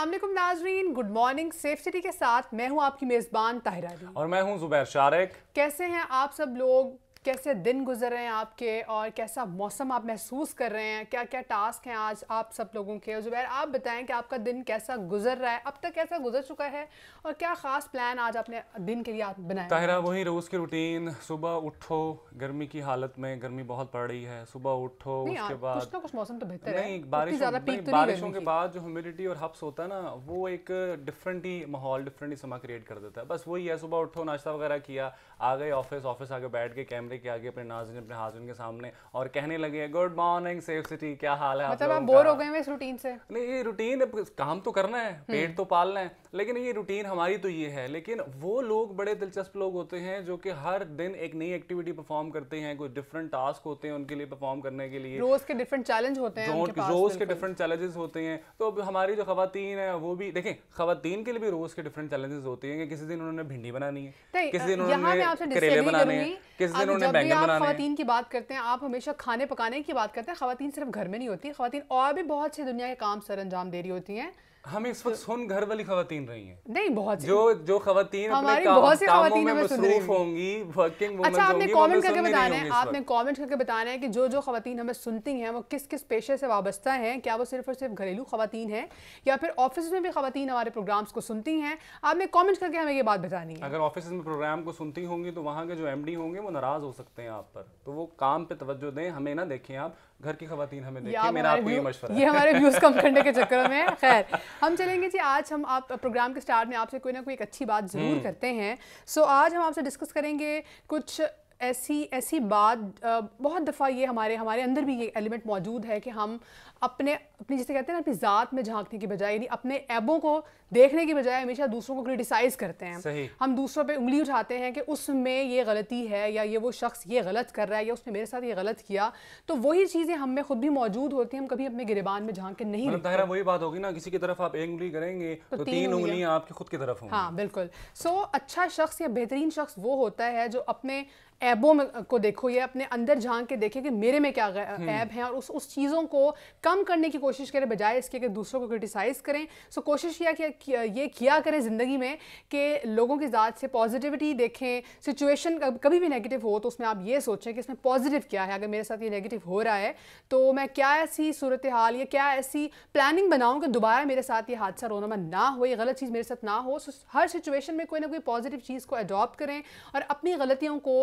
अल्लाम नाजरीन good morning safety के साथ मैं हूँ आपकी मेज़बान ताहिरा और मैं हूँ ज़ुबैर शारक कैसे हैं आप सब लोग कैसे दिन गुजर रहे हैं आपके और कैसा मौसम आप महसूस कर रहे हैं क्या क्या टास्क हैं आज आप सब लोगों के जुबैर आप बताएं कि आपका दिन कैसा गुजर रहा है अब तक कैसा गुजर चुका है और क्या ख़ास प्लान आज आपने दिन के लिए आप बनाया ताहरा वही रोज़ की रूटीन सुबह उठो गर्मी की हालत में गर्मी बहुत पड़ रही है सुबह उठो उसके बाद कुछ ना कुछ मौसम तो बेहतर है तो बारिशों के बाद जो ह्यूमिडिटी और हब्स होता है ना वो एक डिफरेंट ही माहौल डिफरेंट ही समा क्रिएट कर देता है बस वही है सुबह उठो नाश्ता वगैरह किया आ गए ऑफिस ऑफिस आगे बैठ के कैमरे कैमरे के आगे अपने नाजिन अपने हाजन के सामने और कहने लगे गुड मॉर्निंग सेफ सिटी क्या हाल है मतलब आप बोर हो गए हैं इस रूटीन से नहीं ये रूटीन काम तो करना है हम्म। पेट तो पालना है लेकिन ये रूटीन हमारी तो ये है लेकिन वो लोग बड़े दिलचस्प लोग होते हैं जो कि हर दिन एक नई एक्टिविटी परफॉर्म करते हैं कोई डिफरेंट टास्क होते हैं उनके लिए परफॉर्म करने के लिए रोज के डिफरेंट चैलेंज होते हैं रोज के डिफरेंट चैलेंजेस होते हैं तो अब हमारी जो खातन है वो भी देखें खातन के लिए भी रोज के डिफरेंट चैलेंजेस होते हैं कि किसी दिन उन्होंने भिंडी बनानी है किसी दिन उन्होंने करेले बनाने हैं किसी दिन उन्होंने बैंगन बनाने खातन की बात करते हैं आप हमेशा खाने पकाने की बात करते हैं खातन सिर्फ घर में नहीं होती खातन और भी बहुत सी दुनिया के काम सर अंजाम दे रही होती हैं हम इस वक्त तो- सुन घर वाली खातन रही हैं नहीं बहुत जो जो खातन हमारी बहुत सी खातन में मसरूफ होंगी वर्किंग अच्छा आपने कमेंट करके बताना है आपने कमेंट करके बताना है कि जो जो खातन हमें सुनती हैं वो किस किस पेशे से वाबस्ता हैं क्या वो सिर्फ और सिर्फ घरेलू खातन हैं या फिर ऑफिस में भी खातन हमारे प्रोग्राम्स को सुनती हैं आपने कॉमेंट करके हमें ये बात बतानी है अगर ऑफिस में प्रोग्राम को सुनती होंगी तो वहाँ के जो एम होंगे वो नाराज़ हो सकते हैं आप पर तो वो काम पर तवज्जो दें हमें ना देखें आप घर की खातन हमें देखें मेरा आपको ये मशवरा ये हमारे व्यूज़ कम करने के चक्कर में खैर हम चलेंगे जी आज हम आप प्रोग्राम के स्टार्ट में आपसे कोई ना कोई एक अच्छी बात ज़रूर हम्म। करते हैं सो आज हम आपसे डिस्कस करेंगे कुछ ऐसी ऐसी बात बहुत दफ़ा ये हमारे हमारे अंदर भी ये एलिमेंट मौजूद है कि हम अपने अपनी जिसे कहते हैं ना अपनी ज़ात में झांकने की बजाय यानी अपने ऐबों को देखने की बजाय हमेशा दूसरों को क्रिटिसाइज़ करते हैं हम दूसरों पे उंगली उठाते हैं कि उसमें ये गलती है या ये वो शख्स ये गलत कर रहा है या उसने मेरे साथ ये गलत किया तो वही चीज़ें हम में खुद भी मौजूद होती हैं हम कभी अपने गिरबान में झांक के नहीं मतलब वही बात होगी ना किसी की तरफ आप एक उंगली करेंगे तो, तो तीन उंगलियाँ आपकी खुद की तरफ हाँ बिल्कुल सो अच्छा शख्स या बेहतरीन शख्स वो होता है जो अपने ऐबों को देखो या अपने अंदर झांक के देखे कि मेरे में क्या हम्म। ऐब है और उस उस चीज़ों को कम करने की कोशिश करें बजाय इसके कि दूसरों को क्रिटिसाइज़ करें सो कोशिश किया कि ये किया करें ज़िंदगी में कि लोगों की ज़ात से पॉजिटिविटी देखें सिचुएशन कभी भी नेगेटिव हो तो उसमें आप ये सोचें कि इसमें पॉजिटिव क्या है अगर मेरे साथ ये नेगेटिव हो रहा है तो मैं क्या ऐसी सूरत हाल या क्या ऐसी प्लानिंग बनाऊँ कि दोबारा मेरे साथ ये हादसा रोनमा ना हो ये गलत चीज़ मेरे साथ ना हो हर सिचुएशन में कोई ना कोई पॉजिटिव चीज़ को अडॉप्ट करें और अपनी गलतियों को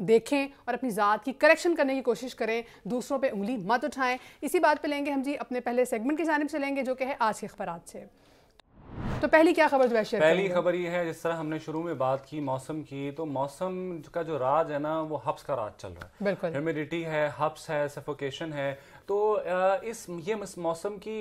देखें और अपनी ज़ात की करेक्शन करने की कोशिश करें दूसरों पे उंगली मत उठाएं इसी बात पे लेंगे हम जी अपने पहले सेगमेंट की जानब से लेंगे जो कि है आज के अखबार से तो पहली क्या खबर जो पहली खबर ये है जिस तरह हमने शुरू में बात की मौसम की तो मौसम का जो राज है ना वो हब्स का राज चल रहा है बिल्कुल ह्यूमिडिटी है हब्स है सफोकेशन है तो इस ये मौसम की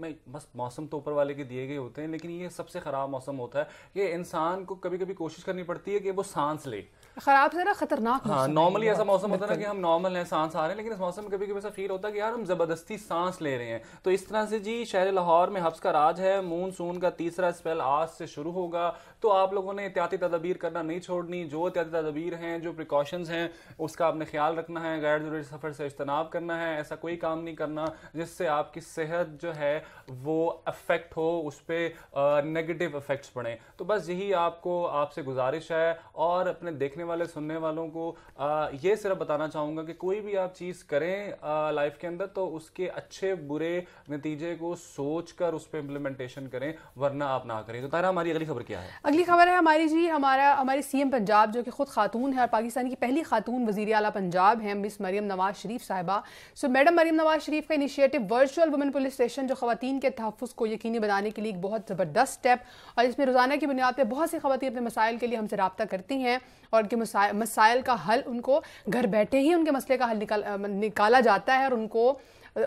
मैं बस मौसम तो ऊपर वाले के दिए गए होते हैं लेकिन ये सबसे ख़राब मौसम होता है कि इंसान को कभी कभी कोशिश करनी पड़ती है कि वो सांस ले खराब से ना खतरनाक हाँ नॉर्मली ऐसा मौसम होता है ना कि हम नॉर्मल हैं सांस आ रहे हैं लेकिन इस मौसम में कभी कभी ऐसा फील होता है कि यार हम जबरदस्ती सांस ले रहे हैं तो इस तरह से जी शहर लाहौर में हफ्स का राज है सून का तीसरा स्पेल आज से शुरू होगा तो आप लोगों ने एहतियाती तदाबीर करना नहीं छोड़नी जो एहतियाती तदाबीर हैं जो प्रिकॉशंस हैं उसका आपने ख्याल रखना है गैर जरूरी सफ़र से इज्तनाब करना है ऐसा कोई काम नहीं करना जिससे आपकी सेहत जो है वो अफेक्ट हो उस पर नेगेटिव इफेक्ट्स पड़े तो बस यही आपको आपसे गुजारिश है और अपने देखने वाले सुनने वालों को आ, ये सिर्फ बताना चाहूँगा कि कोई भी आप चीज़ करें लाइफ के अंदर तो उसके अच्छे बुरे नतीजे को सोच कर उस पर इम्प्लीमेंटेशन करें वरना आप ना करें तो तारा हमारी अगली खबर क्या है अगली खबर है हमारी जी हमारा हमारे सी पंजाब जो कि खुद खातून है और पाकिस्तान की पहली खातून वजी अला पंजाब है मिस मरीम नवाज शरीफ साहबा सो मैडम मरीम नवाज शरीफ का initiative virtual women police station जो खातन के तहफ़ को यकीनी बनाने के लिए एक बहुत ज़बरदस्त स्टेप और इसमें रोज़ाना की बुनियाद पर बहुत सी खातन अपने मसाइल के लिए हमसे रबता करती हैं और उनके मसाइल का हल उनको घर बैठे ही उनके मसले का हल निकाल निकाला जाता है और उनको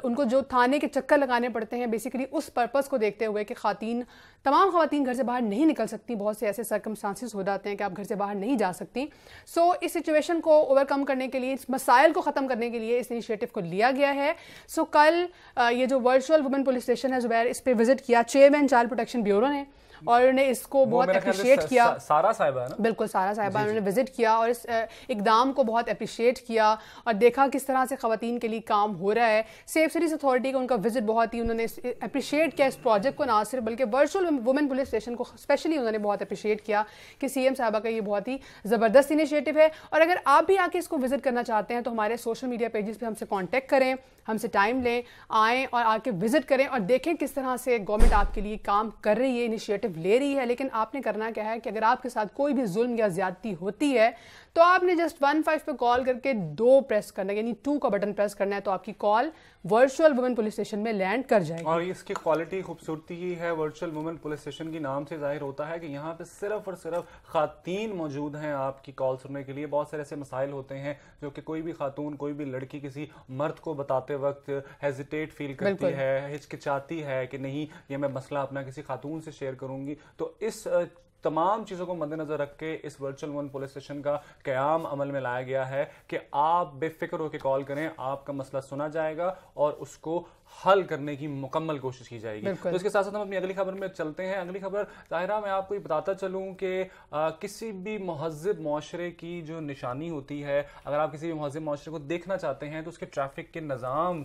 उनको जो थाने के चक्कर लगाने पड़ते हैं बेसिकली उस पर्पज़ को देखते हुए कि खातन तमाम खातन घर से बाहर नहीं निकल सकती बहुत से ऐसे सर्कमस्टांसिस हो जाते हैं कि आप घर से बाहर नहीं जा सकती सो so, इस सिचुएशन को ओवरकम करने के लिए इस मसाइल को ख़त्म करने के लिए इस इनिशिएटिव को लिया गया है सो so, कल ये जो वर्चुअल वुमेन पुलिस स्टेशन है जुबैर इस पर विज़िट किया चेयरमैन चाइल्ड प्रोटेक्शन ब्यूरो ने और उन्होंने इसको बहुत अप्रिशिएट किया सारा साहिबा ना बिल्कुल सारा साहिबा उन्होंने विजिट किया और इस इकदाम को बहुत अप्रिशिएट किया और देखा किस तरह से खवतिन के लिए काम हो रहा है सेफ सिटीज़ अथॉरिटी का उनका विजिट बहुत ही उन्होंने अप्रिशिएट किया इस प्रोजेक्ट को ना सिर्फ बल्कि वर्चुअल वुमेन पुलिस स्टेशन को स्पेशली उन्होंने बहुत अप्रिशिएट किया कि सी एम साहबा का ये बहुत ही ज़बरदस्त इनिशिएटिव है और अगर आप भी आके इसको विजिट करना चाहते हैं तो हमारे सोशल मीडिया पेजेस पर हमसे कॉन्टैक्ट करें हमसे टाइम लें आएँ और आके विज़िट करें और देखें किस तरह से गवर्नमेंट आपके लिए काम कर रही है इनिशिएटिव ले रही है लेकिन आपने करना क्या है कि अगर आपके साथ कोई भी जुल्म या ज़्यादती होती है तो आपने जस्ट वन फाइव पर कॉल करके दो प्रेस करना यानी टू का बटन प्रेस करना है तो आपकी call virtual women police station में लैंड कर जाए और इसकी क्वालिटी खूबसूरती ही है वर्चुअल वुमेन पुलिस स्टेशन के नाम से जाहिर होता है कि यहाँ पे सिर्फ और सिर्फ खातन मौजूद हैं आपकी कॉल सुनने के लिए बहुत सारे ऐसे मसाइल होते हैं जो कि कोई भी खातून कोई भी लड़की किसी मर्द को बताते वक्त हेजिटेट फील करती है हिचकिचाती है कि नहीं ये मैं मसला अपना किसी खातून से शेयर करूंगी तो इस तमाम चीज़ों को मद्देनजर रख के इस वर्चुअल वन पुलिस स्टेशन का क्याम अमल में लाया गया है कि आप बेफिक्र होकर कॉल करें आपका मसला सुना जाएगा और उसको हल करने की मुकम्मल कोशिश की जाएगी तो इसके साथ साथ हम अपनी अगली खबर में चलते हैं अगली खबर जाहिरा मैं आपको ये बताता चलूँ कि किसी भी महजब माशरे की जो निशानी होती है अगर आप किसी भी महजब माशरे को देखना चाहते हैं तो उसके ट्रैफिक के निज़ाम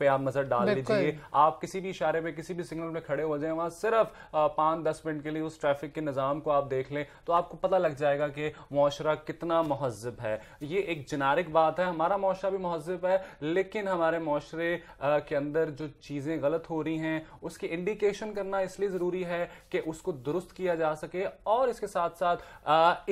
पे आप नज़र डाल लीजिए आप किसी भी इशारे में किसी भी सिग्नल में खड़े हो जाए वहाँ सिर्फ पाँच दस मिनट के लिए उस ट्रैफिक के निज़ाम को आप देख लें तो आपको पता लग जाएगा कि माशरा कितना महजब है ये एक जनारिक बात है हमारा माशरा भी महजब है लेकिन हमारे माशरे के अंदर जो चीज़ें गलत हो रही हैं उसकी इंडिकेशन करना इसलिए ज़रूरी है कि उसको दुरुस्त किया जा सके और इसके साथ साथ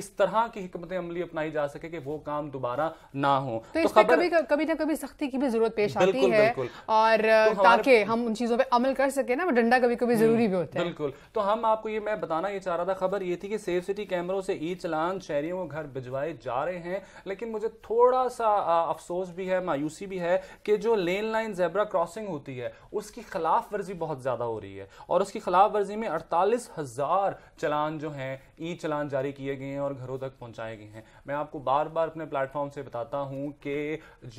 इस तरह की हमत अमली अपनाई जा सके कि वो काम दोबारा ना हो तो, तो खबर... कभी कभी ना कभी सख्ती की भी जरूरत पेश आती है बिल्कुल। और तो ताकि हम उन चीज़ों पर अमल कर सके ना डंडा कभी कभी हम्म, ज़रूरी भी होता है बिल्कुल तो हम आपको ये मैं बताना ये चाह रहा था खबर ये थी कि सेफ सिटी कैमरों से ई चलान शहरियों को घर भिजवाए जा रहे हैं लेकिन मुझे थोड़ा सा अफसोस भी है मायूसी भी है कि जो lane line zebra crossing protesting होती है उसकी खिलाफ वर्जी बहुत ज़्यादा हो रही है और उसकी खिलाफ वर्जी में अड़तालीस हज़ार चलान जो हैं ई चलान जारी किए गए हैं और घरों तक पहुंचाए गए हैं मैं आपको बार बार अपने प्लेटफॉर्म से बताता हूं कि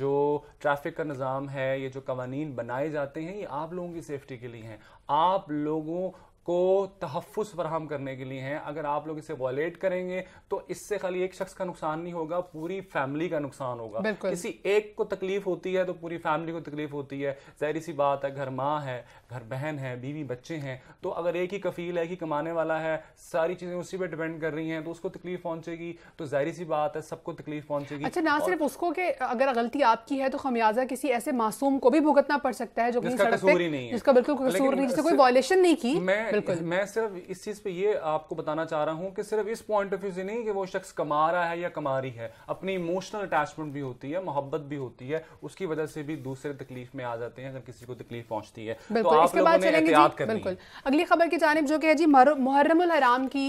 जो ट्रैफिक का निज़ाम है ये जो कवानीन बनाए जाते हैं ये आप लोगों की सेफ्टी के लिए हैं आप लोगों को तहफ़ फ्राहम करने के लिए हैं अगर आप लोग इसे वॉलेट करेंगे तो इससे खाली एक शख्स का नुकसान नहीं होगा पूरी फैमिली का नुकसान होगा किसी एक को तकलीफ होती है तो पूरी फैमिली को तकलीफ होती है जहरी सी बात है घर माँ है घर बहन है बीवी बच्चे हैं तो अगर एक ही कफील है कि कमाने वाला है सारी चीज़ें उसी पर डिपेंड कर रही हैं तो उसको तकलीफ पहुंचेगी तो जहरी सी बात है सबको तकलीफ पहुँचेगी अच्छा ना सिर्फ उसको कि अगर गलती आपकी है तो खमियाजा किसी ऐसे मासूम को भी भुगतना पड़ सकता है जो कसूर ही नहीं है बिल्कुल कसूर नहीं जिससे कोई नहीं की बिल्कुल मैं सिर्फ इस चीज पे ये आपको बताना चाह रहा हूँ कि सिर्फ इस पॉइंट ऑफ व्यू से नहीं कि वो शख्स कमा रहा है या कमा रही है अपनी इमोशनल अटैचमेंट भी होती है मोहब्बत भी होती है उसकी वजह से भी दूसरे तकलीफ में आ जाते हैं अगर किसी को तकलीफ पहुंचती है तो बिल्कुल तो इसके बाद चलेंगे बिल्कुल अगली खबर की जानब जो कि है जी मुहर्रम हराम की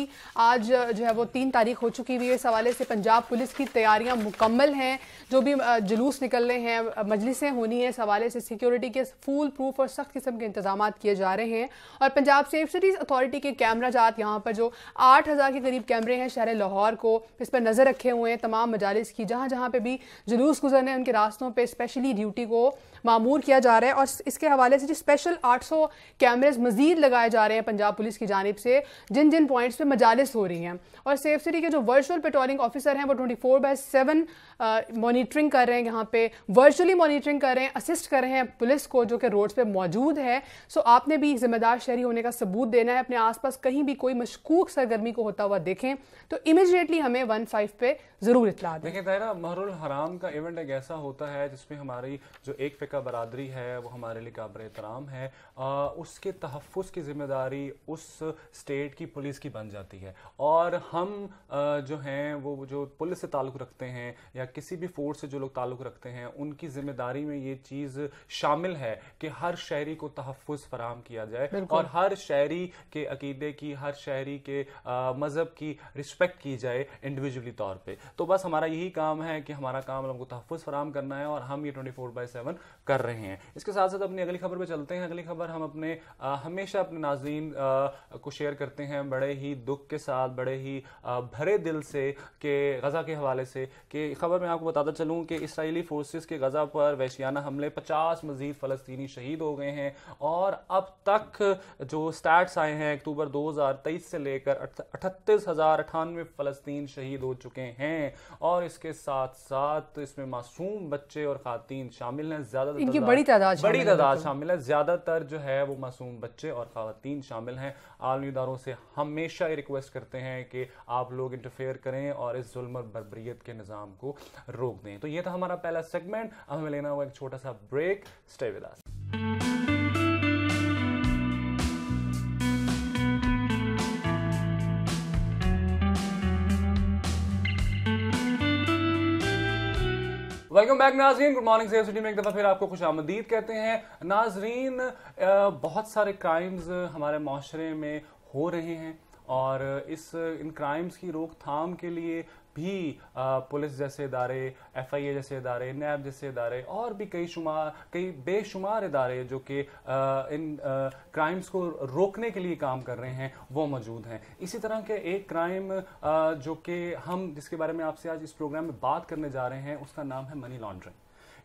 आज जो है वो तीन तारीख हो चुकी हुई है इस हवाले से पंजाब पुलिस की तैयारियां मुकम्मल हैं जो भी जुलूस निकल रहे हैं मजलिसें होनी है इस हवाले से सिक्योरिटी के फूल प्रूफ और सख्त किस्म के इंतजाम किए जा रहे हैं और पंजाब सेफ सिटीज़ अथॉरिटी के कैमरा जात यहाँ पर जो आठ हज़ार के करीब कैमरे हैं शहर लाहौर को इस पर नज़र रखे हुए हैं तमाम मजालस की जहाँ जहाँ पर भी जुलूस गुजरने उनके रास्तों पर स्पेशली ड्यूटी को मामूर किया जा रहा है और इसके हवाले से जो स्पेशल आठ सौ कैमरेज मज़ीद लगाए जा रहे हैं पंजाब पुलिस की जानब से जिन जिन पॉइंट्स पर मजालस हो रही हैं और सेफ सिटी के जो वर्चुअल पेट्रोलिंग ऑफिसर हैं वो twenty four by seven monitoring कर रहे हैं यहाँ पे वर्चुअली मोनीटरिंग कर रहे हैं असिस्ट कर रहे हैं पुलिस को जो कि रोड्स पर मौजूद है सो आपने भी जिम्मेदार शहरी होने का सबूत सबूत देना है अपने आसपास कहीं भी कोई मशकूक सरगर्मी को होता हुआ देखें तो इमिजिएटली हमें वन फाइव पे ज़रूर इतला देखें तहरा महरुल हराम का इवेंट एक ऐसा होता है जिसमें हमारी जो एक फ़िका बरदरी है वो हमारे लिए काबर एहतराम है आ, उसके तहफ़ की ज़िम्मेदारी उस स्टेट की पुलिस की बन जाती है और हम आ, जो हैं वो जो पुलिस से ताल्लुक़ रखते हैं या किसी भी फोर्स से जो लोग ताल्लुक़ रखते हैं उनकी ज़िम्मेदारी में ये चीज़ शामिल है कि हर शहरी को तहफ़ फराम किया जाए और हर शहरी शहरी के अकीदे की हर शहरी के मज़हब की रिस्पेक्ट की जाए इंडिविजुअली तौर पर तो बस हमारा यही काम है कि हमारा काम हमको तहफ़ फराम करना है और हम ये ट्वेंटी फोर बाई सेवन कर रहे हैं इसके साथ साथ अपनी अगली खबर पर चलते हैं अगली खबर हम अपने आ, हमेशा अपने नाजरीन को शेयर करते हैं बड़े ही दुख के साथ बड़े ही आ, भरे दिल से कि गज़ा के हवाले से कि खबर मैं आपको बताता चलूँ कि इसराइली फोर्स के गज़ा पर वैशियाना हमले पचास मजीद फ़लस्तनी शहीद हो गए हैं और अब तक जो स्टैट फैक्ट्स आए हैं अक्टूबर 2023 से लेकर अठतीस हजार अठानवे फलस्तीन शहीद हो चुके हैं और इसके साथ साथ इसमें मासूम बच्चे और खातन शामिल हैं ज्यादातर इनकी बड़ी तादाद बड़ी तादाद शामिल है ज्यादातर जो है वो मासूम बच्चे और खातन शामिल हैं आलमी इदारों से हमेशा ये रिक्वेस्ट करते हैं कि आप लोग इंटरफेयर करें और इस जुल्म और बरबरीत के निज़ाम को रोक दें तो ये था हमारा पहला सेगमेंट हमें लेना हुआ एक छोटा सा break stay with welcome back नाजरीन गुड मॉर्निंग सेफ सिटी में एक दफ़ा फिर आपको खुश आमदीद कहते हैं नाजरीन बहुत सारे क्राइम्स हमारे माशरे में हो रहे हैं और इस इन क्राइम्स की रोकथाम के लिए भी पुलिस जैसे इदारे एफ आई ए जैसे इदारे नैब जैसे इदारे और भी कई शुमार कई बेशुमार इदारे जो कि इन क्राइम्स को रोकने के लिए काम कर रहे हैं वो मौजूद हैं इसी तरह के एक क्राइम जो कि हम जिसके बारे में आपसे आज इस प्रोग्राम में बात करने जा रहे हैं उसका नाम है मनी लॉन्ड्रिंग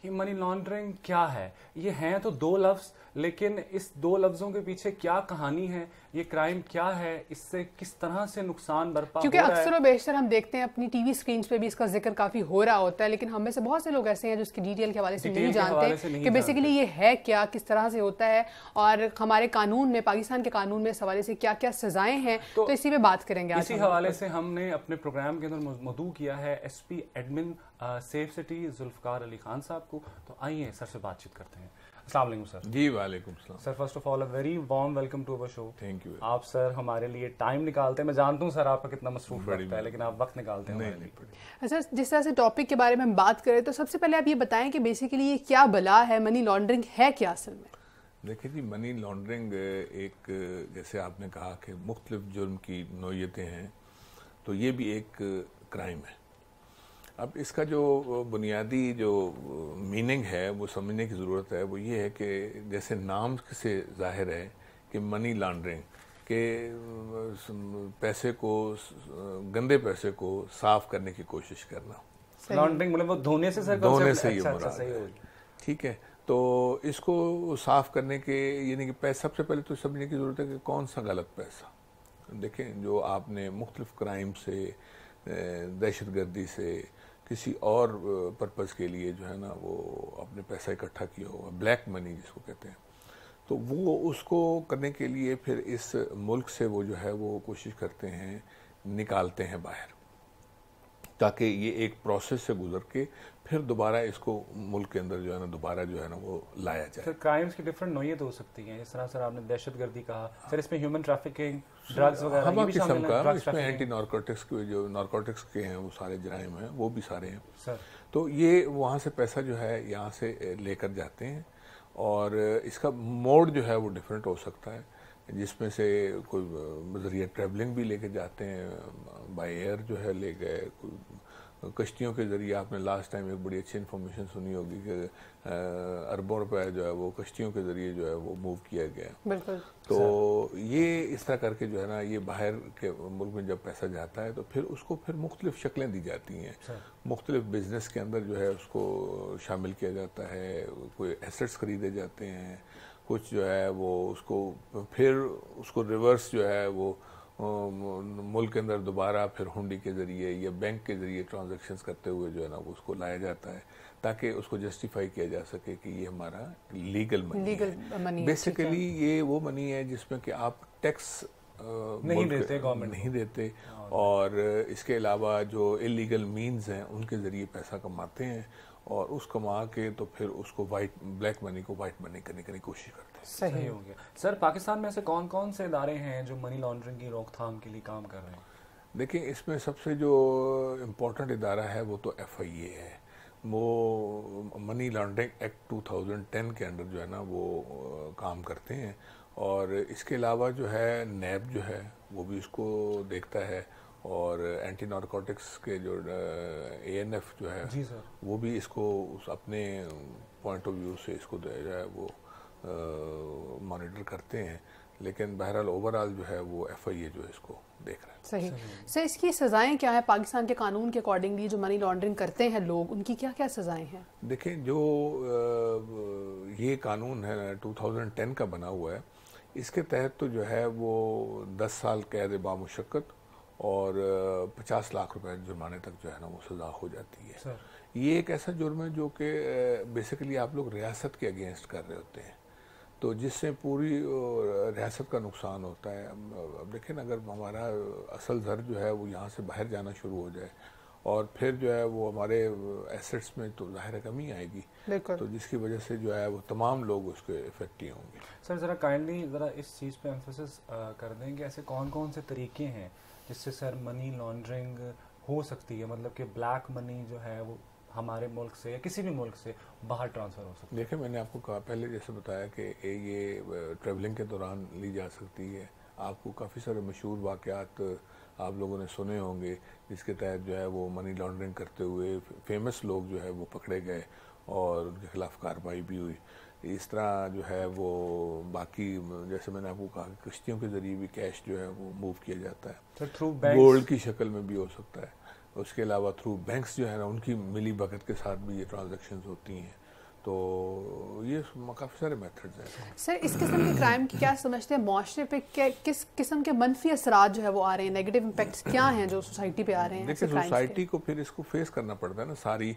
ये मनी लॉन्ड्रिंग क्या है ये हैं तो दो लफ्ज़ लेकिन इस दो लफ्ज़ों के पीछे क्या कहानी है ये क्राइम क्या है इससे किस तरह से नुकसान बरपा क्योंकि अक्सर और बेशतर हम देखते हैं अपनी टीवी स्क्रीन पे भी इसका जिक्र काफी हो रहा होता है लेकिन हम में से बहुत से लोग ऐसे हैं जो इसकी डिटेल के हवाले से नहीं जानते कि बेसिकली ये है क्या किस तरह से होता है और हमारे कानून में पाकिस्तान के कानून में इस हवाले से क्या क्या सजाएं हैं तो, तो, इसी पे बात करेंगे इसी हवाले से हमने अपने प्रोग्राम के अंदर मदू किया है S admin safe city Zulfiqar Ali Khan साहब को तो आइए सर से बातचीत करते हैं असलम सर जी वालेकुम sir first of all a very warm welcome to our show thank you आप सर हमारे लिए टाइम निकालते हैं मैं जानता हूँ सर आपका कितना मसरूफ रहता है लेकिन आप वक्त निकालते हैं अच्छा, सर जिस तरह से टॉपिक के बारे में हम बात करें तो सबसे पहले आप ये बताएं कि बेसिकली ये क्या बला है मनी लॉन्ड्रिंग है क्या असल में देखिए जी मनी लॉन्ड्रिंग एक जैसे आपने कहा कि मुख्तलिफ जुर्म की नोयतें हैं तो ये भी एक क्राइम है अब इसका जो बुनियादी जो मीनिंग है वो समझने की ज़रूरत है वो ये है कि जैसे नाम से जाहिर है कि मनी लॉन्ड्रिंग के पैसे को गंदे पैसे को साफ करने की कोशिश करना लॉन्ड्रिंग मतलब वो धोने से सर धोने से ही अच्छा, अच्छा, ठीक है तो इसको साफ करने के यानी कि पैसा सबसे पहले तो समझने की ज़रूरत है कि कौन सा गलत पैसा देखें जो आपने मुख्तलिफ क्राइम से दहशत गर्दी से किसी और पर्पज़ के लिए जो है ना वो अपने पैसा इकट्ठा किया हुआ ब्लैक मनी जिसको कहते हैं तो वो उसको करने के लिए फिर इस मुल्क से वो जो है वो कोशिश करते हैं निकालते हैं बाहर ताकि ये एक प्रोसेस से गुजर के फिर दोबारा इसको मुल्क के अंदर जो है ना दोबारा जो है ना वो लाया जाए क्राइम्स की डिफरेंट नोयत हो सकती है इस तरह सर आपने दहशत गर्दी कहा हाँ। सर इसमें ह्यूमन ट्रैफिकिंग ड्रग्स वगैरह हम किस्म का इसमें एंटी नारकोटिक्स के जो नारकोटिक्स के हैं वो सारे जराइम हैं वो भी सारे हैं तो ये वहाँ से पैसा जो है यहाँ से लेकर जाते हैं और इसका मोड जो है वो डिफरेंट हो सकता है जिसमें से कोई जरिए मतलब ट्रैवलिंग भी लेके जाते हैं बाय एयर जो है ले गए कश्तियों के ज़रिए आपने लास्ट टाइम एक बड़ी अच्छी इन्फॉर्मेशन सुनी होगी कि अरबों रुपये जो है वो कश्तियों के ज़रिए जो है वो मूव किया गया तो ये इस तरह करके जो है ना ये बाहर के मुल्क में जब पैसा जाता है तो फिर उसको फिर मुख्तलिफ शक्लें दी जाती हैं अच्छा। मुख्तलिफ बिजनेस के अंदर जो है उसको शामिल किया जाता है कोई एसेट्स खरीदे जाते हैं कुछ जो है वो उसको फिर उसको रिवर्स जो है वो मुल्क के अंदर दोबारा फिर हुंडी के ज़रिए या बैंक के ज़रिए ट्रांजेक्शन करते हुए जो है ना वो उसको लाया जाता है ताकि उसको जस्टिफाई किया जा सके कि ये हमारा legal money legal money basically ये वो मनी है जिसमें कि आप टैक्स नहीं देते गवर्नमेंट नहीं देते और इसके अलावा जो इलीगल मीन्स हैं उनके ज़रिए पैसा कमाते हैं और उस कमा के तो फिर उसको वाइट ब्लैक मनी को वाइट मनी करने की कोशिश करते हैं सही हो गया सर पाकिस्तान में ऐसे कौन कौन से इदारे हैं जो मनी लॉन्ड्रिंग की रोकथाम के लिए काम कर रहे हैं देखिए इसमें सबसे जो इम्पोर्टेंट इदारा है वो तो एफ आई ए है वो मनी लॉन्ड्रिंग एक्ट 2010 के अंडर जो है ना वो काम करते हैं और इसके अलावा जो है नैब जो है वो भी इसको देखता है और एंटी नारकोटिक्स के जो ए एन एफ जो है जी सर वो भी इसको अपने पॉइंट ऑफ व्यू से इसको जो है वो मॉनिटर uh, करते हैं लेकिन बहरहाल ओवरऑल जो है वो एफ आई ए जो है इसको देख रहा है सही सर इसकी सज़ाएं क्या है पाकिस्तान के कानून के अकॉर्डिंगली जो मनी लॉन्ड्रिंग करते हैं लोग उनकी क्या क्या सज़ाएं हैं देखें जो uh, ये कानून है 2010 का बना हुआ है इसके तहत तो जो है वो 10 साल कैद बामुशक्क़त और पचास लाख रुपए जुर्माने तक जो है ना वो सज़ा हो जाती है सर। ये एक ऐसा जुर्म है जो कि बेसिकली आप लोग रियासत के अगेंस्ट कर रहे होते हैं तो जिससे पूरी रियासत का नुकसान होता है अब देखें अगर हमारा असल जर जो है वो यहाँ से बाहर जाना शुरू हो जाए और फिर जो है वो हमारे एसेट्स में तो ज़ाहिर कमी आएगी तो जिसकी वजह से जो है वो तमाम लोग उसके इफेक्टिव होंगे सर ज़रा काइंडली ज़रा इस चीज़ पे एम्फोसिस कर दें कि ऐसे कौन कौन से तरीके हैं जिससे सर मनी लॉन्ड्रिंग हो सकती है मतलब कि ब्लैक मनी जो है वो हमारे मुल्क से या किसी भी मुल्क से बाहर ट्रांसफ़र हो सकती है देखिए मैंने आपको कहा पहले जैसे बताया कि ये ट्रैवलिंग के दौरान ली जा सकती है आपको काफ़ी सारे मशहूर वाक़ात आप लोगों ने सुने होंगे जिसके तहत जो है वो मनी लॉन्ड्रिंग करते हुए फेमस लोग जो है वो पकड़े गए और उनके खिलाफ कार्रवाई भी हुई इस तरह जो है वो बाकी जैसे मैंने आपको कहा कि किश्तियों के ज़रिए भी कैश जो है वो मूव किया जाता है थ्रू गोल्ड की शक्ल में भी हो सकता है उसके अलावा थ्रू बैंक्स जो है ना उनकी मिली भगत के साथ भी ये ट्रांजेक्शन होती हैं तो ये काफ़ी सारे मेथड्स हैं सर इस किस्म के क्राइम की क्या समझते हैं माशरे पे क्या किस किस्म के मनफी असरा जो है वो आ रहे हैं नेगेटिव इम्पैक्ट्स क्या हैं जो सोसाइटी पे आ रहे हैं देखिए सोसाइटी को फिर इसको फेस करना पड़ता है ना सारी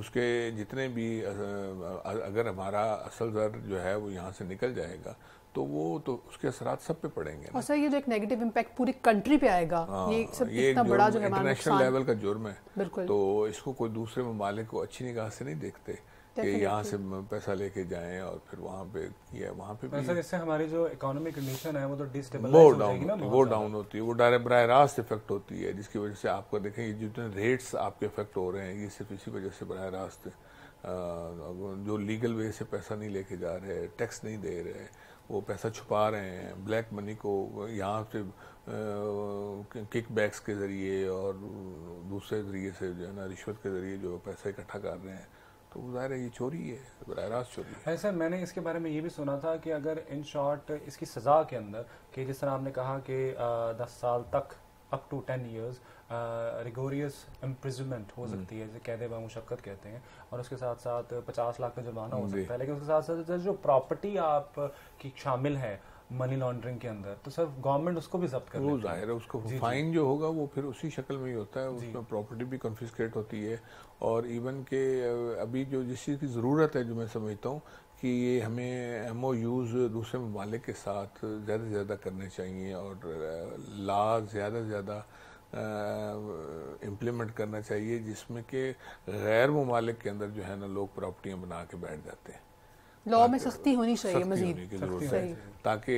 उसके जितने भी अगर हमारा असल दर जो है वो यहाँ से निकल जाएगा तो वो तो उसके असरा सब पे पड़ेंगे और सर ये जो एक नेगेटिव इम्पैक्ट पूरी कंट्री पे आएगा आ, हाँ, ये सब ये इतना बड़ा जो है इंटरनेशनल लेवल का जुर्म है तो इसको कोई दूसरे ममालिक को अच्छी निगाह से नहीं देखते कि यहाँ से पैसा लेके जाएं और फिर वहाँ पे ये वहाँ पे भी इससे हमारी जो इकोनॉमिक कंडीशन है वो तो डिस्टेबलाइज डाउन होती है वो डाउन होती है वो डायरेक्ट बरह रास्त इफेक्ट होती है जिसकी वजह से आपको देखें ये जितने रेट्स आपके इफेक्ट हो रहे हैं ये सिर्फ इसी वजह से बरह रास्त जो लीगल वे से पैसा नहीं लेके जा रहे टैक्स नहीं दे रहे वो पैसा छुपा रहे हैं ब्लैक मनी को यहाँ से किक बैक्स के ज़रिए और दूसरे ज़रिए से जो है ना रिश्वत के ज़रिए जो पैसा इकट्ठा कर रहे हैं तो ज़ाहिर है ये चोरी है बरह रास्त चोरी है ऐसा मैंने इसके बारे में ये भी सुना था कि अगर इन शॉर्ट इसकी सज़ा के अंदर कि जिस तरह आपने कहा कि दस साल तक up to ten years rigorous imprisonment हो हम्म। सकती है कैदे कैद मुशक्क़त कहते हैं और उसके साथ साथ पचास लाख का जुर्माना हो सकता है लेकिन उसके साथ साथ जो प्रॉपर्टी आप की शामिल है मनी लॉन्ड्रिंग के अंदर तो सर गवर्नमेंट उसको भी जब्त कर वो जाहिर है उसको फाइन जो होगा वो फिर उसी शक्ल में ही होता है उसमें प्रॉपर्टी भी कन्फिस्केट होती है और इवन के अभी जो जिस चीज़ की ज़रूरत है जो मैं समझता हूँ कि ये हमें एम ओ यूज़ दूसरे ममालिक के साथ ज़्यादा से ज़्यादा करने चाहिए और ला ज़्यादा से ज़्यादा इम्प्लीमेंट करना चाहिए जिसमें कि गैर ममालिक के अंदर जो है ना लोग प्रॉपर्टियाँ बना के बैठ जाते हैं लॉ में सख्ती होनी चाहिए मजीद ताकि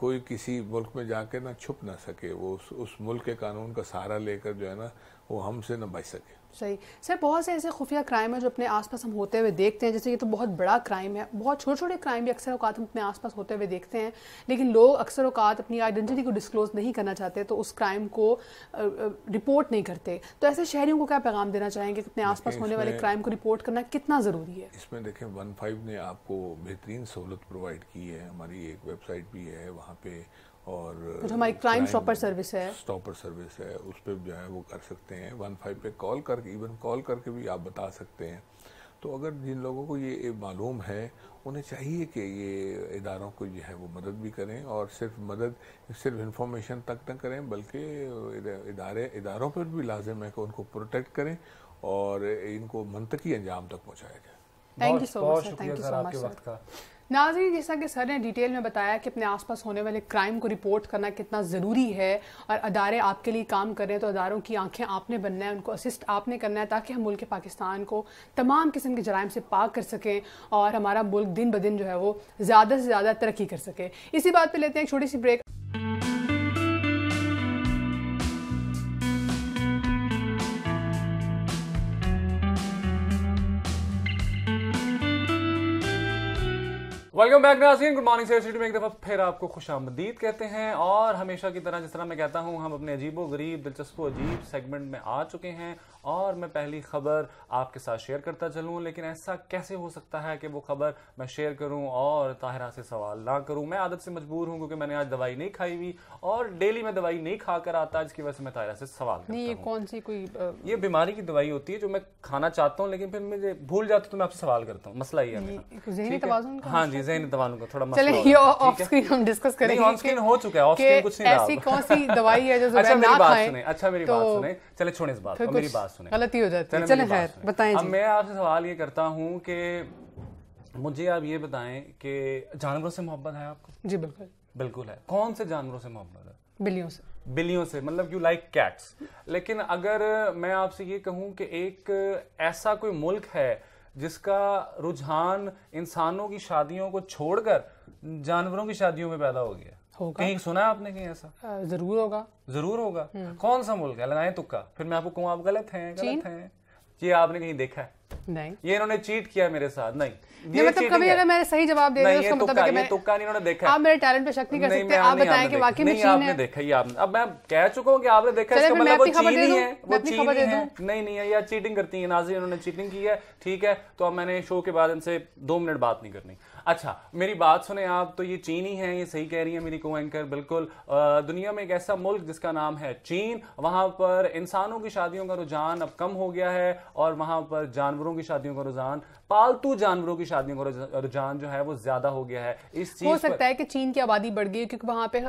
कोई किसी मुल्क में जाके ना छुप ना सके वो उस, उस मुल्क के कानून का सहारा लेकर जो है ना वो हमसे ना बच सके सही सर बहुत से ऐसे खुफिया क्राइम है जो अपने आसपास हम होते हुए देखते हैं जैसे ये तो बहुत बड़ा क्राइम है बहुत छोटे छोटे क्राइम भी अक्सर अवकात हम अपने आसपास होते हुए देखते हैं लेकिन लोग अक्सर अवकात अपनी आइडेंटिटी को डिस्क्लोज नहीं करना चाहते तो उस क्राइम को रिपोर्ट नहीं करते तो ऐसे शहरियों को क्या पैगाम देना चाहेंगे अपने आसपास होने वाले क्राइम को रिपोर्ट करना कितना ज़रूरी है इसमें देखें वन फाइव ने आपको बेहतरीन सहूलत प्रोवाइड की है हमारी एक वेबसाइट भी है वहाँ पे और हमारी क्राइम स्टॉपर सर्विस है स्टॉपर सर्विस है उस पर जो है वो कर सकते हैं वन फाइव पे कॉल कर करके इवन कॉल करके भी आप बता सकते हैं तो अगर जिन लोगों को ये मालूम है उन्हें चाहिए कि ये इदारों को जो है वो मदद भी करें और सिर्फ मदद सिर्फ इन्फॉर्मेशन तक न करें बल्कि इदारे इदारों पर भी लाजिम है कि उनको प्रोटेक्ट करें और इनको मनतकी अंजाम तक पहुँचाया जाए thank you so much thank you so much नाजी जैसा कि सर ने डिटेल में बताया कि अपने आसपास होने वाले क्राइम को रिपोर्ट करना कितना ज़रूरी है और अदारे आपके लिए काम कर रहे हैं तो अदारों की आंखें आपने बनना है उनको असिस्ट आपने करना है ताकि हम मुल्क पाकिस्तान को तमाम किस्म के जराइम से पाक कर सकें और हमारा मुल्क दिन ब दिन जो है वो ज़्यादा से ज़्यादा तरक्की कर सके इसी बात पर लेते हैं एक छोटी सी ब्रेक वेलकम बैक नाजीन गुड मॉर्निंग सर में एक दफ़ा फिर आपको खुश आमदीद कहते हैं और हमेशा की तरह जिस तरह मैं कहता हूँ हम अपने अजीबो गरीब दिलचस्पो अजीब सेगमेंट में आ चुके हैं और मैं पहली खबर आपके साथ शेयर करता चलूँ लेकिन ऐसा कैसे हो सकता है कि वो खबर मैं शेयर करूँ और ताहिरा से सवाल ना करूँ मैं आदत से मजबूर हूँ क्योंकि मैंने आज दवाई नहीं खाई हुई और डेली मैं दवाई नहीं खा कर आता जिसकी वजह से मैं ताहिरा से सवाल नहीं ये कौन सी कोई ये बीमारी की दवाई होती है जो मैं खाना चाहता हूँ लेकिन फिर मुझे भूल जाता हूँ तो मैं आपसे सवाल करता हूँ मसला ये है हाँ जी जहनी तवाजुन का थोड़ा मसला ऑफ स्क्रीन हम डिस्कस करेंगे स्क्रीन हो चुका है ऑफ स्क्रीन कुछ नहीं कौन सी दवाई है अच्छा मेरी बात सुने अच्छा मेरी तो बात सुने चले छोड़े इस बात मेरी बात बात सुने गलती हो जाती है चले खैर बताएं अब मैं आपसे सवाल ये करता हूँ कि मुझे आप ये बताएं कि जानवरों से मोहब्बत है आपको जी बिल्कुल बिल्कुल है कौन से जानवरों से मोहब्बत है बिल्लियों से बिल्लियों से मतलब यू लाइक कैट्स लेकिन अगर मैं आपसे ये कहूँ कि एक ऐसा कोई मुल्क है जिसका रुझान इंसानों की शादियों को छोड़कर जानवरों की शादियों में पैदा हो गया होगा कहीं सुना है आपने कहीं ऐसा जरूर होगा जरूर होगा हम्म। कौन सा मुल्क है लगाए तुक्का फिर मैं आपको कहूँ आप गलत हैं गलत हैं ये आपने कहीं देखा है नहीं ये इन्होंने चीट किया मेरे साथ नहीं ये मतलब कभी अगर मैंने सही जवाब दे दिया उसका मतलब है कि मैं तुक्का नहीं इन्होंने देखा आप मेरे टैलेंट पे शक नहीं कर सकते आप बताएं कि वाकई में चीन है आपने देखा ये आपने अब मैं कह चुका हूं कि आपने देखा इसका मतलब वो चीट नहीं है वो चीट नहीं है नहीं नहीं है या चीटिंग करती है नाजी इन्होंने चीटिंग की है ठीक है तो अब मैंने शो के बाद इनसे दो मिनट बात नहीं करनी अच्छा मेरी बात सुने आप तो ये चीनी है ये सही कह रही है मेरी को एंकर बिल्कुल दुनिया में एक ऐसा मुल्क जिसका नाम है चीन वहां पर इंसानों की शादियों का रुझान अब कम हो गया है और वहां पर जानवरों की शादियों का रुझान पालतू जानवरों की शादियों का रुझान जो है वो ज्यादा हो गया है इस चीज हो सकता पर... है कि चीन की आबादी बढ़ गई क्योंकि वहां पे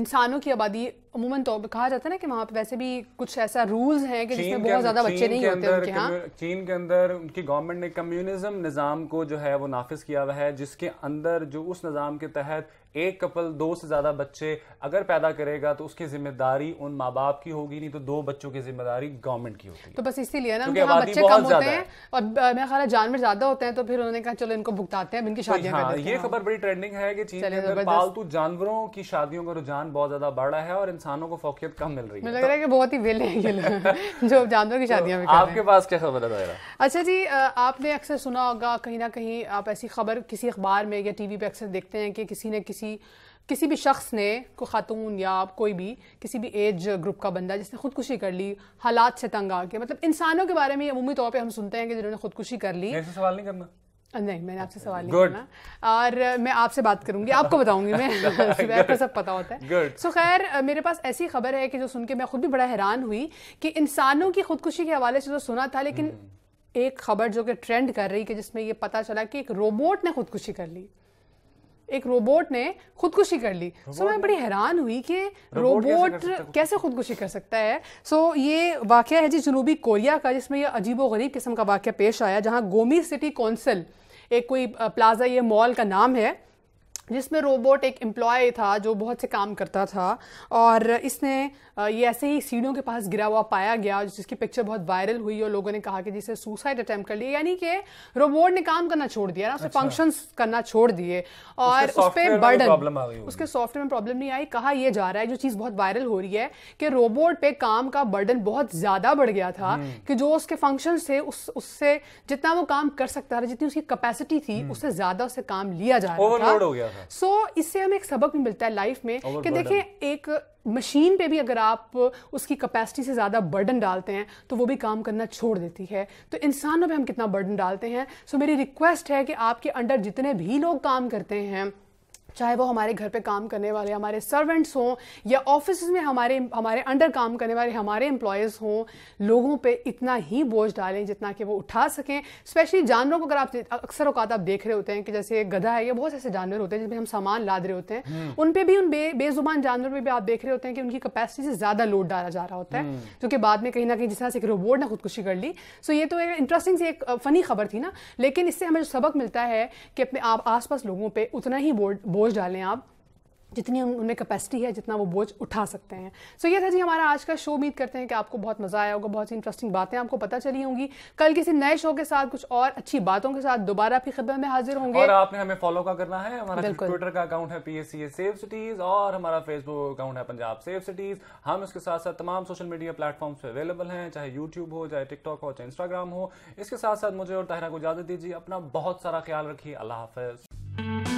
इंसानों की आबादी अमूमन तौर पर कहा जाता है ना कि वहां पे वैसे भी कुछ ऐसा रूल्स हैं कि जिसमें बहुत ज्यादा बच्चे नहीं होते अंदर, उनके हाँ। चीन के अंदर उनकी गवर्नमेंट ने कम्युनिज्म निज़ाम को जो है वो नाफिज किया हुआ है जिसके अंदर जो उस निज़ाम के तहत एक कपल दो से ज़्यादा बच्चे अगर पैदा करेगा तो उसकी जिम्मेदारी उन माँ बाप की होगी नहीं तो दो बच्चों की जिम्मेदारी गवर्नमेंट की होगी तो बस इसीलिए ना क्योंकि बच्चे कम होते हैं और मेरा ख्याल जानवर ज़्यादा होते हैं तो फिर उन्होंने कहा चलो इनको भुगताते हैं इनकी तो शादी हाँ, ये खबर बड़ी ट्रेंडिंग है कि चीन पालतू जानवरों की शादियों का रुझान बहुत ज़्यादा बढ़ा है और इंसानों को फोकियत कम मिल रही है तो लग रहा है कि बहुत ही विल है जो जानवरों की तो शादियाँ आपके पास क्या खबर है अच्छा जी आपने अक्सर सुना होगा कहीं ना कहीं आप ऐसी खबर किसी अखबार में या टीवी पे अक्सर देखते हैं कि किसी ने किसी किसी किसी भी शख्स ने को खातून या कोई भी किसी भी एज ग्रुप का बंदा जिसने खुदकुशी कर ली हालात से तंग आके मतलब इंसानों के बारे में अमूमी तौर पर हम सुनते हैं कि जिन्होंने खुदकुशी कर ली सवाल नहीं करना नहीं मैंने आपसे सवाल नहीं करना और मैं आपसे बात करूंगी आपको बताऊंगी मैं आपको सब पता होता है सो so, खैर मेरे पास ऐसी खबर है कि जो सुन के मैं खुद भी बड़ा हैरान हुई कि इंसानों की खुदकुशी के हवाले से तो सुना था लेकिन hmm. एक खबर जो कि ट्रेंड कर रही कि जिसमें ये पता चला कि एक रोबोट ने खुदकुशी कर ली एक रोबोट ने खुदकुशी कर ली सो so, मैं बड़ी हैरान हुई कि रोबोट कैसे खुदकुशी कर सकता है सो so, ये वाक़ है जी जनूबी कोरिया का जिसमें यह अजीब गरीब किस्म का वाक़ पेश आया जहाँ गोमी सिटी कौंसिल एक कोई प्लाजा ये मॉल का नाम है जिसमें रोबोट एक एम्प्लॉय था जो बहुत से काम करता था और इसने ये ऐसे ही सीढ़ियों के पास गिरा हुआ पाया गया जिसकी पिक्चर बहुत वायरल हुई और लोगों ने कहा कि जिसे सुसाइड अटेम्प्ट कर लिया यानी कि रोबोट ने काम करना छोड़ दिया ना उसने अच्छा। करना छोड़ दिए और उस पर बर्डन उसके सॉफ्टवेयर में प्रॉब्लम नहीं आई कहा यह जा रहा है जो चीज़ बहुत वायरल हो रही है कि रोबोट पे काम का बर्डन बहुत ज़्यादा बढ़ गया था हम्म। कि जो उसके फंक्शन थे उस उससे जितना वो काम कर सकता था जितनी उसकी कैपेसिटी थी हम्म। उससे ज़्यादा उससे काम लिया जा रहा था सो इससे हमें एक सबक भी मिलता है लाइफ में कि देखिए एक मशीन पे भी अगर आप उसकी कैपेसिटी से ज़्यादा बर्डन डालते हैं तो वो भी काम करना छोड़ देती है तो इंसानों पे हम कितना बर्डन डालते हैं सो so, मेरी रिक्वेस्ट है कि आपके अंडर जितने भी लोग काम करते हैं चाहे वो हमारे घर पे काम करने वाले हमारे सर्वेंट्स हों या ऑफिस में हमारे हमारे अंडर काम करने वाले हमारे एम्प्लॉयज़ हों लोगों पे इतना ही बोझ डालें जितना कि वो उठा सकें स्पेशली जानवरों को अगर आप अक्सर अवकात आप देख रहे होते हैं कि जैसे गधा है या बहुत ऐसे जानवर होते हैं जिनमें हम सामान लाद रहे होते हैं हम्म। उन पर भी उन बे बेजुबान जानवरों पर भी आप देख रहे होते हैं कि उनकी कैपेसिटी से ज़्यादा लोड डाला जा रहा होता है हम्म। जो कि बाद में कहीं ना कहीं जिस तरह से एक रोबोट ने खुदकुशी कर ली सो ये तो एक इंटरेस्टिंग सी एक फ़नी खबर थी ना लेकिन इससे हमें जो सबक मिलता है कि अपने आप आस लोगों पर उतना ही बोर्ड बोझ डालें आप जितनी उनमें कैपेसिटी है जितना वो बोझ उठा सकते हैं सो so ये था जी हमारा आज का शो उम्मीद करते हैं कि आपको बहुत मज़ा आया होगा बहुत सी इंटरेस्टिंग बातें आपको पता चली होंगी कल किसी नए शो के साथ कुछ और अच्छी बातों के साथ दोबारा आपकी खिदमत में हाजिर होंगे और आपने हमें फॉलो का करना है हमारा ट्विटर का अकाउंट है पी सेफ सिटीज और हमारा फेसबुक अकाउंट है पंजाब सेफ सिटीज हम इसके साथ साथ तमाम सोशल मीडिया प्लेटफॉर्म पर अवेलेबल हैं चाहे यूट्यूब हो चाहे टिकटॉक हो चाहे इंस्टाग्राम हो इसके साथ साथ मुझे और तहरा को इजाजत दीजिए अपना बहुत सारा ख्याल रखिए अल्लाह हाफिज़